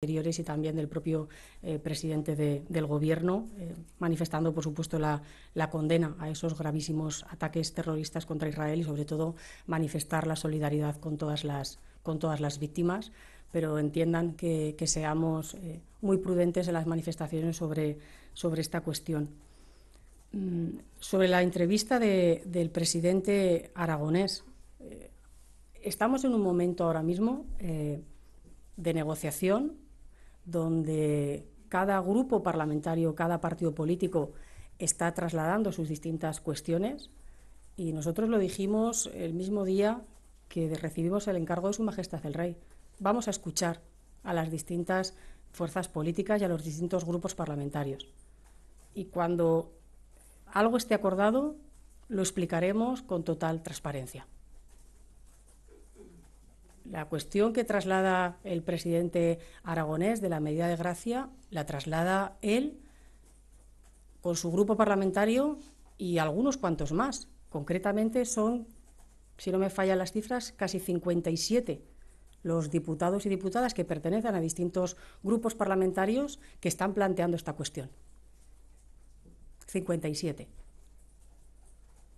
y también del propio eh, presidente del Gobierno, eh, manifestando, por supuesto, la, condena a esos gravísimos ataques terroristas contra Israel y, sobre todo, manifestar la solidaridad con todas las, con todas las víctimas. Pero entiendan que, seamos eh, muy prudentes en las manifestaciones sobre, esta cuestión. Mm, sobre la entrevista del presidente aragonés, estamos en un momento ahora mismo de negociación donde cada grupo parlamentario, cada partido político está trasladando sus distintas cuestiones y nosotros lo dijimos el mismo día que recibimos el encargo de Su Majestad el Rey. Vamos a escuchar a las distintas fuerzas políticas y a los distintos grupos parlamentarios. Y cuando algo esté acordado, lo explicaremos con total transparencia la cuestión que traslada el presidente aragonés de la medida de gracia la traslada él con su grupo parlamentario y algunos cuantos más. Concretamente son, si no me fallan las cifras, casi 57 los diputados y diputadas que pertenecen a distintos grupos parlamentarios que están planteando esta cuestión. 57.